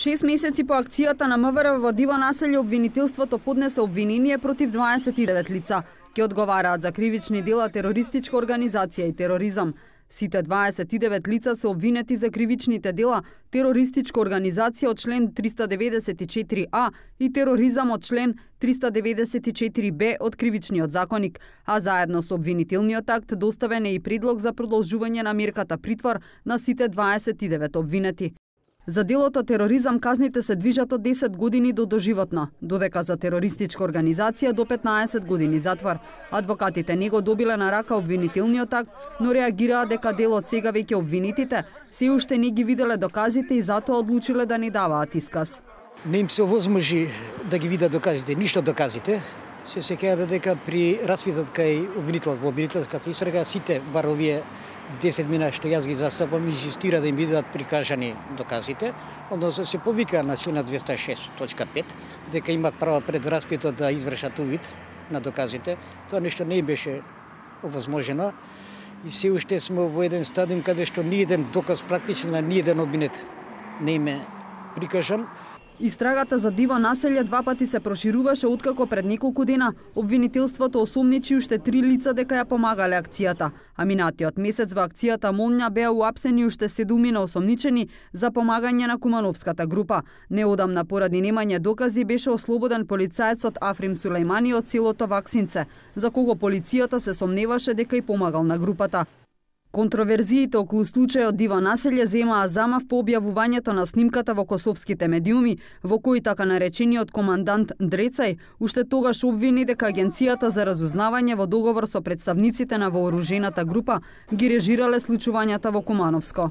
Шест месеци по акцијата на МВР во Диво населје обвинителството поднесе обвинение против 29 лица. Ке одговараат за кривични дела терористичка организација и тероризам. Сите 29 лица се обвинети за кривичните дела терористичка организација од член 394а и тероризам од член 394б од Кривичниот законик, а заедно со обвинителниот акт доставен е и предлог за продолжување на мерката притвор на сите 29 обвинети. За делото тероризам казните се движат од 10 години до доживотно, додека за терористичка организација до 15 години затвор. Адвокатите не го добиле на рака обвинителниот акт, но реагираа дека делот сега веќе обвинитите се уште не ги виделе доказите и затоа одлучиле да не даваат исказ. Не им се овозможи да ги видат доказите, ништо доказите, се секајате да дека при распитот кај обвинителот во обвинителската истрага сите бар овие 10 мина што јас ги застапам инсистира да им бидат прикажани доказите, односно се повика на члена 206.5 дека имат право пред распитот да извршат увид на доказите. Тоа нешто не беше овозможено и се уште сме во еден стадиум каде што ни еден доказ практично на ни еден обвинет не име прикажан. Истрагата за диво населје два пати се прошируваше откако пред неколку дена обвинителството осумничи уште три лица дека ја помагале акцијата, а минатиот месец во акцијата Молња беа уапсени уште седумина осумничени за помагање на Кумановската група. Неодамна поради немање докази беше ослободен полицаецот Африм Сулеймани од селото Ваксинце, за кого полицијата се сомневаше дека и помагал на групата. Контроверзиите околу случајот Диво Населје земаа замав по објавувањето на снимката во косовските медиуми, во кои така наречениот командант Дрецај уште тогаш обвини дека Агенцијата за разузнавање во договор со представниците на вооружената група ги режирале случувањата во Кумановско.